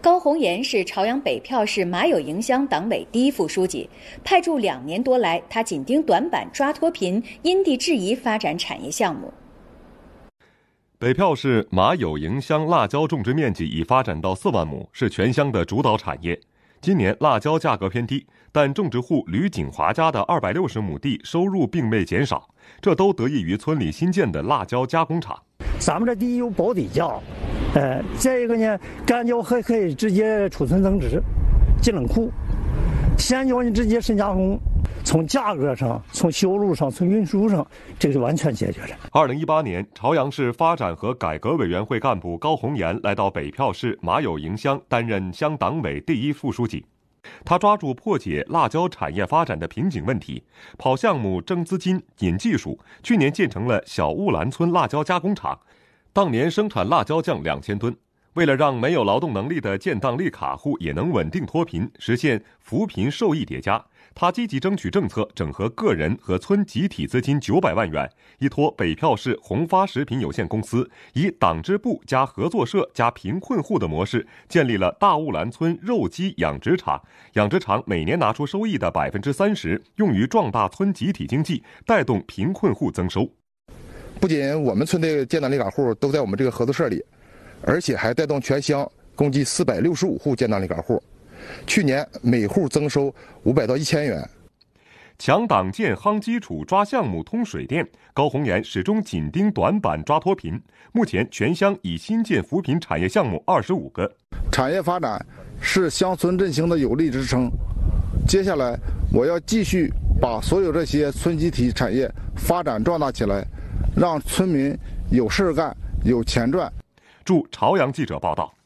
高红岩是朝阳北票市马友营乡党委第一副书记，派驻两年多来，他紧盯短板抓脱贫，因地制宜发展产业项目。北票市马友营乡辣椒种植面积已发展到四万亩，是全乡的主导产业。今年辣椒价格偏低，但种植户吕景华家的二百六十亩地收入并未减少，这都得益于村里新建的辣椒加工厂。咱们这地有保底价。呃，再一个呢，干椒还可以直接储存增值，进冷库；鲜椒呢直接深加工，从价格上、从销路上、从运输上，这个就完全解决了。二零一八年，朝阳市发展和改革委员会干部高红岩来到北票市马友营乡担任乡党委第一副书记，他抓住破解辣椒产业发展的瓶颈问题，跑项目、争资金、引技术，去年建成了小乌兰村辣椒加工厂。当年生产辣椒酱两千吨，为了让没有劳动能力的建档立卡户也能稳定脱贫，实现扶贫受益叠加，他积极争取政策，整合个人和村集体资金九百万元，依托北票市宏发食品有限公司，以党支部加合作社加贫困户的模式，建立了大雾兰村肉鸡养殖场。养殖场每年拿出收益的百分之三十，用于壮大村集体经济，带动贫困户增收。不仅我们村的建档立卡户都在我们这个合作社里，而且还带动全乡共计四百六十五户建档立卡户。去年每户增收五百到一千元。强党建、夯基础、抓项目、通水电，高红岩始终紧盯短板抓脱贫。目前全乡已新建扶贫产业项目二十五个。产业发展是乡村振兴的有力支撑。接下来我要继续把所有这些村集体产业发展壮大起来。让村民有事干、有钱赚。祝朝阳记者报道。